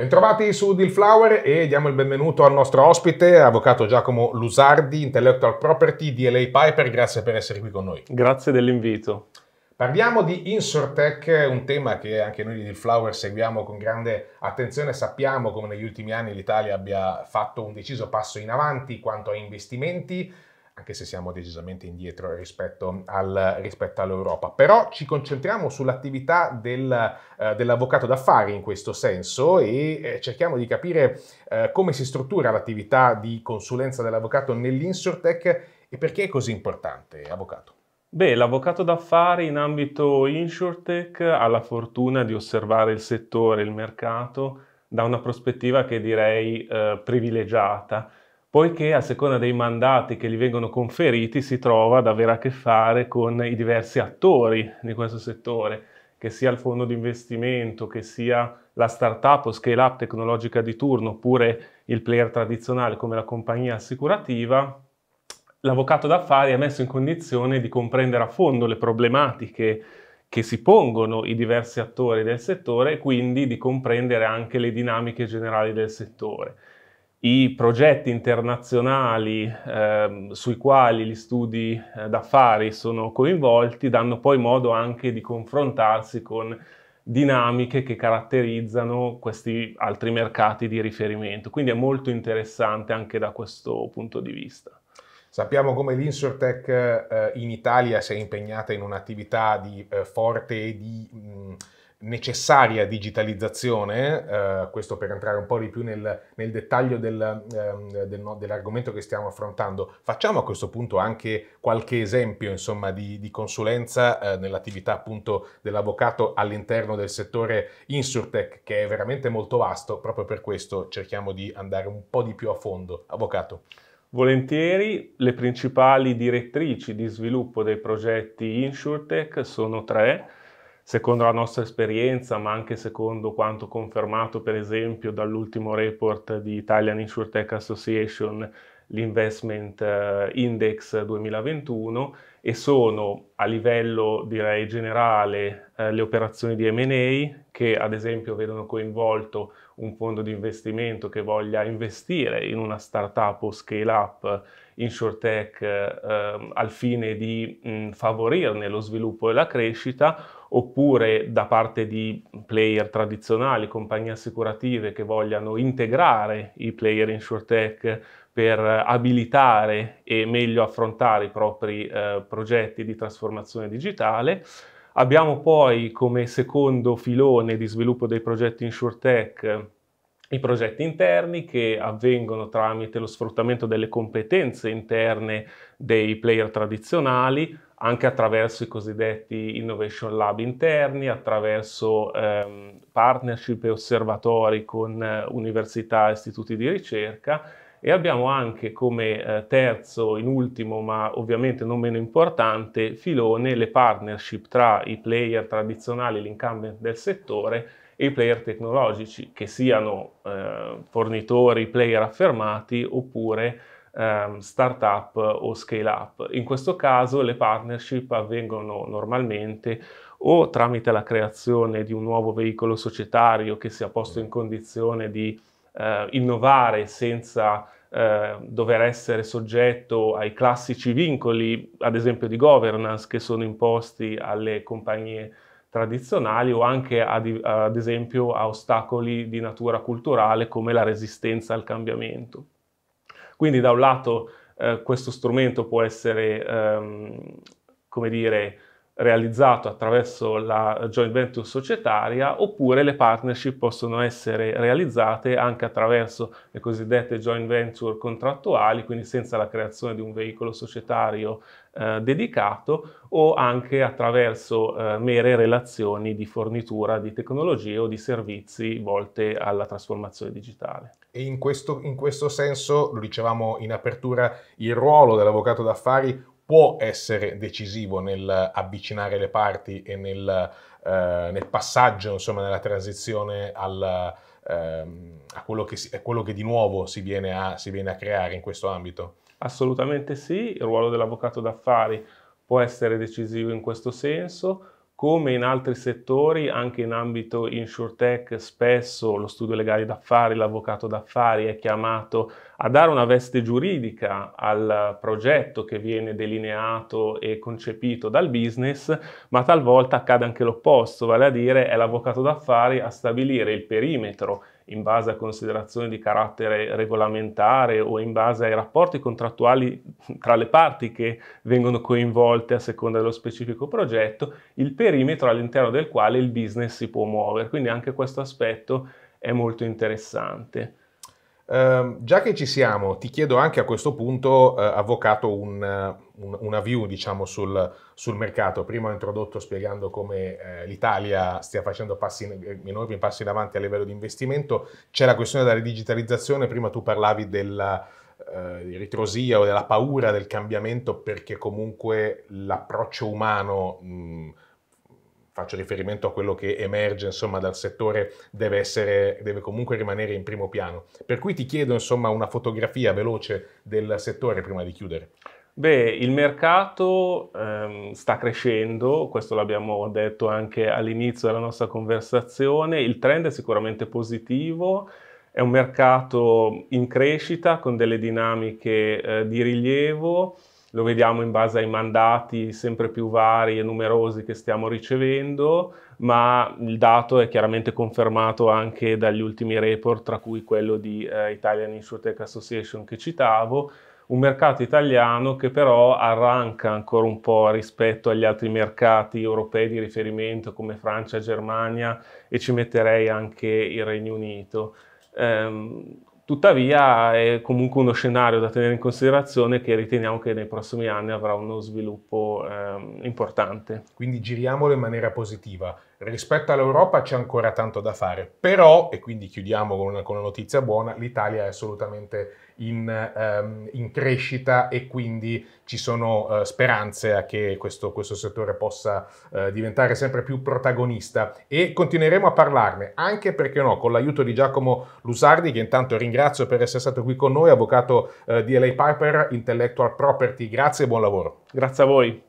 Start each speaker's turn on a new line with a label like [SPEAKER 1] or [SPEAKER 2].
[SPEAKER 1] Bentrovati su Deal Flower e diamo il benvenuto al nostro ospite, avvocato Giacomo Lusardi, intellectual property di LA Piper. Grazie per essere qui con
[SPEAKER 2] noi. Grazie dell'invito.
[SPEAKER 1] Parliamo di InsurTech, un tema che anche noi di Deal Flower seguiamo con grande attenzione. Sappiamo come negli ultimi anni l'Italia abbia fatto un deciso passo in avanti quanto a investimenti anche se siamo decisamente indietro rispetto, al, rispetto all'Europa. Però ci concentriamo sull'attività del, eh, dell'avvocato d'affari in questo senso e eh, cerchiamo di capire eh, come si struttura l'attività di consulenza dell'avvocato nell'insurtech e perché è così importante, avvocato.
[SPEAKER 2] Beh, l'avvocato d'affari in ambito insurtech ha la fortuna di osservare il settore, il mercato, da una prospettiva che direi eh, privilegiata poiché a seconda dei mandati che gli vengono conferiti si trova ad avere a che fare con i diversi attori di questo settore, che sia il fondo di investimento, che sia la startup o scale up tecnologica di turno, oppure il player tradizionale come la compagnia assicurativa, l'avvocato d'affari è messo in condizione di comprendere a fondo le problematiche che si pongono i diversi attori del settore e quindi di comprendere anche le dinamiche generali del settore i progetti internazionali eh, sui quali gli studi eh, d'affari sono coinvolti danno poi modo anche di confrontarsi con dinamiche che caratterizzano questi altri mercati di riferimento. Quindi è molto interessante anche da questo punto di vista.
[SPEAKER 1] Sappiamo come l'Insurtech eh, in Italia si è impegnata in un'attività di eh, forte e di... Mh, mm, necessaria digitalizzazione, eh, questo per entrare un po' di più nel, nel dettaglio del, eh, del, no, dell'argomento che stiamo affrontando, facciamo a questo punto anche qualche esempio insomma, di, di consulenza eh, nell'attività appunto dell'avvocato all'interno del settore Insurtech che è veramente molto vasto, proprio per questo cerchiamo di andare un po'
[SPEAKER 2] di più a fondo. Avvocato. Volentieri, le principali direttrici di sviluppo dei progetti InsurTech sono tre secondo la nostra esperienza, ma anche secondo quanto confermato per esempio dall'ultimo report di Italian InsurTech Association, l'Investment eh, Index 2021 e sono a livello direi generale eh, le operazioni di M&A che ad esempio vedono coinvolto un fondo di investimento che voglia investire in una startup o scale up in short tech eh, ehm, al fine di mh, favorirne lo sviluppo e la crescita oppure da parte di player tradizionali, compagnie assicurative che vogliano integrare i player insurtech per abilitare e meglio affrontare i propri eh, progetti di trasformazione digitale. Abbiamo poi come secondo filone di sviluppo dei progetti insurtech i progetti interni che avvengono tramite lo sfruttamento delle competenze interne dei player tradizionali, anche attraverso i cosiddetti innovation lab interni, attraverso ehm, partnership e osservatori con eh, università e istituti di ricerca e abbiamo anche come eh, terzo, in ultimo ma ovviamente non meno importante, filone le partnership tra i player tradizionali, l'incumbent del settore e i player tecnologici, che siano eh, fornitori, player affermati oppure ehm, startup o scale up. In questo caso le partnership avvengono normalmente o tramite la creazione di un nuovo veicolo societario che sia posto in condizione di eh, innovare senza eh, dover essere soggetto ai classici vincoli, ad esempio di governance, che sono imposti alle compagnie tradizionali o anche ad, ad esempio a ostacoli di natura culturale come la resistenza al cambiamento. Quindi da un lato eh, questo strumento può essere, ehm, come dire, realizzato attraverso la joint venture societaria oppure le partnership possono essere realizzate anche attraverso le cosiddette joint venture contrattuali, quindi senza la creazione di un veicolo societario eh, dedicato o anche attraverso eh, mere relazioni di fornitura di tecnologie o di servizi volte alla trasformazione digitale.
[SPEAKER 1] E in questo, in questo senso, lo dicevamo in apertura, il ruolo dell'avvocato d'affari può essere decisivo nell'avvicinare le parti e nel, eh, nel passaggio, insomma, nella transizione al, ehm, a, quello che, si, a quello che di nuovo si viene,
[SPEAKER 2] a, si viene a creare in questo ambito? Assolutamente sì, il ruolo dell'avvocato d'affari può essere decisivo in questo senso. Come in altri settori, anche in ambito insurtech, spesso lo studio legale d'affari, l'avvocato d'affari è chiamato a dare una veste giuridica al progetto che viene delineato e concepito dal business, ma talvolta accade anche l'opposto, vale a dire è l'avvocato d'affari a stabilire il perimetro in base a considerazioni di carattere regolamentare o in base ai rapporti contrattuali tra le parti che vengono coinvolte a seconda dello specifico progetto, il perimetro all'interno del quale il business si può muovere. Quindi anche questo aspetto è molto interessante. Eh, già
[SPEAKER 1] che ci siamo, ti chiedo anche a questo punto, eh, avvocato, un, eh, un, una view diciamo, sul, sul, mercato. Prima ho introdotto spiegando come eh, l'Italia stia facendo passi, eh, enormi passi in avanti a livello di investimento. C'è la questione della digitalizzazione, prima tu parlavi della eh, ritrosia o della paura del cambiamento perché comunque l'approccio umano... Mh, faccio riferimento a quello che emerge insomma, dal settore, deve, essere, deve, comunque rimanere in primo piano. Per cui ti chiedo insomma, una fotografia veloce del settore prima di chiudere.
[SPEAKER 2] Beh, il mercato ehm, sta crescendo, questo l'abbiamo detto anche all'inizio della nostra conversazione, il trend è sicuramente positivo, è un mercato in crescita con delle dinamiche eh, di rilievo, lo vediamo in base ai mandati sempre più vari e numerosi che stiamo ricevendo, ma il dato è chiaramente confermato anche dagli ultimi report, tra cui quello di eh, Italian Insurtech Association che citavo, un mercato italiano che però arranca ancora un po' rispetto agli altri mercati europei di riferimento come Francia, Germania e ci metterei anche il Regno Unito. Um, Tuttavia è comunque uno scenario da tenere in considerazione che riteniamo che nei prossimi anni avrà uno sviluppo eh, importante.
[SPEAKER 1] Quindi giriamolo in maniera positiva. Rispetto all'Europa c'è ancora tanto da fare, però, e quindi chiudiamo con una, con una notizia buona, l'Italia è assolutamente in, ehm, in crescita e quindi ci sono eh, speranze a che questo, questo settore possa eh, diventare sempre più protagonista e continueremo a parlarne anche perché no con l'aiuto di Giacomo Lusardi che intanto ringrazio per essere stato qui con noi avvocato eh, di LA Piper Intellectual Property grazie e buon lavoro grazie a voi